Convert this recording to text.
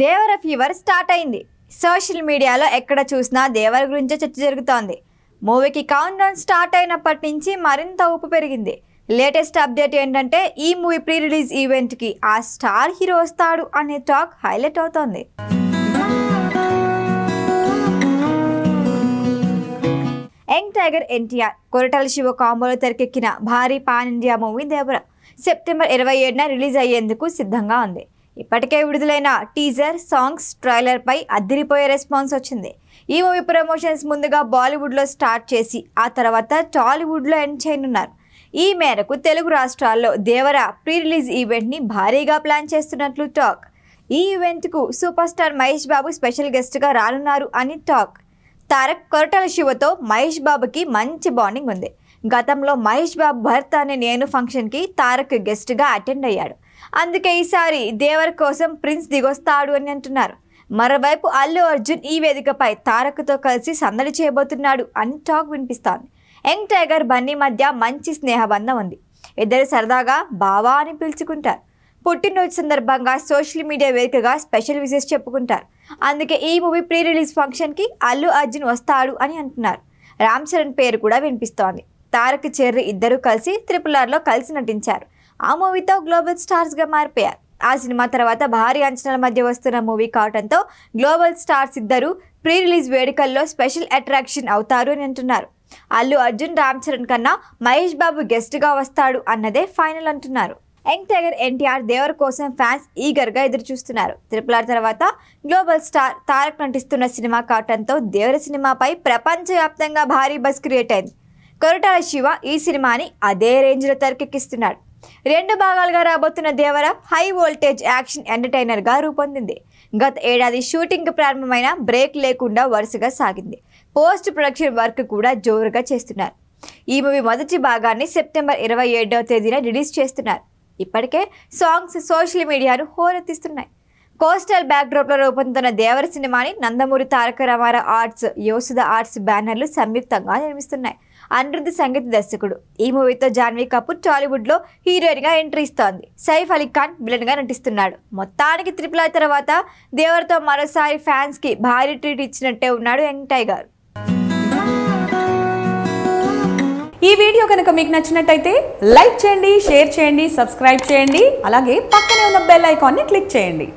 దేవర fever start అయింది social మీడియాలో ఎక్కడ చూసినా దేవర గురించే చర్చ జరుగుతోంది మూవీకి కౌంట్ డౌన్ స్టార్ట్ అయినప్పటి నుంచి మరింత ఊపు పెరిగింది లేటెస్ట్ అప్డేట్ ఏంటంటే ఈ మూవీ ప్రీ రిలీజ్ ఈవెంట్కి ఆ స్టార్ హీరో వస్తాడు అనే టాక్ హైలైట్ అవుతోంది యంగ్ టైగర్ ఎన్టీఆర్ కొరటాల శివ కాంబోలో తెరకెక్కిన భారీ pan India movie Devara September ఇరవై ఏడున రిలీజ్ అయ్యేందుకు సిద్ధంగా ఉంది ఇప్పటికే విడుదలైన టీజర్ సాంగ్స్ ట్రైలర్పై అద్దిరిపోయే రెస్పాన్స్ వచ్చింది ఈ మూవీ ప్రమోషన్స్ ముందుగా బాలీవుడ్లో స్టార్ట్ చేసి ఆ తర్వాత టాలీవుడ్లో ఎండ్ చేయనున్నారు ఈ మేరకు తెలుగు రాష్ట్రాల్లో దేవర ప్రీ రిలీజ్ ఈవెంట్ని భారీగా ప్లాన్ చేస్తున్నట్లు టాక్ ఈ ఈవెంట్కు super star Mahesh Babu special గెస్ట్గా రానున్నారు అని టాక్ తారక్ కొరటల శివతో మహేష్ బాబుకి మంచి బాండింగ్ ఉంది గతంలో మహేష్ బాబు భర్త అనే నేను ఫంక్షన్కి తారక్ గెస్ట్గా అటెండ్ అయ్యాడు అందుకే ఈసారి దేవర్ కోసం ప్రిన్స్ దిగొస్తాడు అని అంటున్నారు మరోవైపు అల్లు అర్జున్ ఈ వేదికపై తారక్తో కలిసి సందడి చేయబోతున్నాడు అని టాక్ వినిపిస్తోంది యంగ్ టైగర్ బన్నీ మధ్య మంచి స్నేహబంధం ఉంది ఇద్దరు సరదాగా బావా అని పిలుచుకుంటారు పుట్టినరోజు సందర్భంగా సోషల్ మీడియా వేదికగా స్పెషల్ విజెస్ చెప్పుకుంటారు అందుకే ఈ మూవీ ప్రీ రిలీజ్ ఫంక్షన్కి అల్లు అర్జున్ వస్తాడు అని అంటున్నారు రామ్ చరణ్ పేరు కూడా వినిపిస్తోంది తారక్ చెర్రి ఇద్దరూ కలిసి త్రిపుల్ ఆర్లో కలిసి నటించారు ఆ మూవీతో గ్లోబల్ స్టార్స్గా మారిపోయారు ఆ సినిమా తర్వాత భారీ అంచనాల మధ్య వస్తున్న మూవీ కావడంతో గ్లోబల్ స్టార్స్ ఇద్దరు ప్రీ రిలీజ్ వేడుకల్లో స్పెషల్ అట్రాక్షన్ అవుతారు అని అంటున్నారు అల్లు అర్జున్ రామ్ చరణ్ కన్నా మహేష్ బాబు గెస్ట్గా వస్తాడు అన్నదే ఫైనల్ అంటున్నారు యంగ్ టైగర్ ఎన్టీఆర్ దేవర్ కోసం ఫ్యాన్స్ ఈగర్గా ఎదురు చూస్తున్నారు ఆర్ తర్వాత గ్లోబల్ స్టార్ తారక్ నటిస్తున్న సినిమా కావటంతో దేవర సినిమాపై ప్రపంచవ్యాప్తంగా భారీ బస్ క్రియేట్ అయింది కొరటాల శివ ఈ సినిమాని అదే రేంజ్లో తెరకెక్కిస్తున్నాడు రెండు భాగాలుగా రాబోతున్న దేవర హై వోల్టేజ్ యాక్షన్ ఎంటర్టైనర్గా రూపొందింది గత ఏడాది షూటింగ్ ప్రారంభమైన బ్రేక్ లేకుండా వరుసగా సాగింది పోస్ట్ ప్రొడక్షన్ వర్క్ కూడా జోరుగా చేస్తున్నారు ఈ మూవీ మొదటి భాగాన్ని సెప్టెంబర్ ఇరవై ఏడవ తేదీన రిలీజ్ చేస్తున్నారు ఇప్పటికే సాంగ్స్ సోషల్ మీడియాను హోరెత్తిస్తున్నాయి కోస్టల్ బ్యాక్డ్రాప్లో రూపొందుతున్న దేవర సినిమాని నందమూరి తారక రామారావు ఆర్ట్స్ యోసుద ఆర్ట్స్ బ్యానర్లు సంయుక్తంగా నిర్మిస్తున్నాయి అనిరుద్ధ్ సంగీత దర్శకుడు ఈ మూవీతో జాన్వీ కపూర్ టాలీవుడ్లో హీరోయిన్గా ఎంట్రీ ఇస్తోంది సైఫ్ అలీ ఖాన్ విలన్గా నటిస్తున్నాడు మొత్తానికి ఐ తర్వాత దేవర్తో మరోసారి ఫ్యాన్స్కి భారీ ట్రీట్ ఇచ్చినట్టే ఉన్నాడు వెంకటయ్య గారు ఈ వీడియో కనుక మీకు నచ్చినట్టయితే లైక్ చేయండి షేర్ చేయండి సబ్స్క్రైబ్ చేయండి అలాగే పక్కనే ఉన్న బెల్ ఐకాన్ని క్లిక్ చేయండి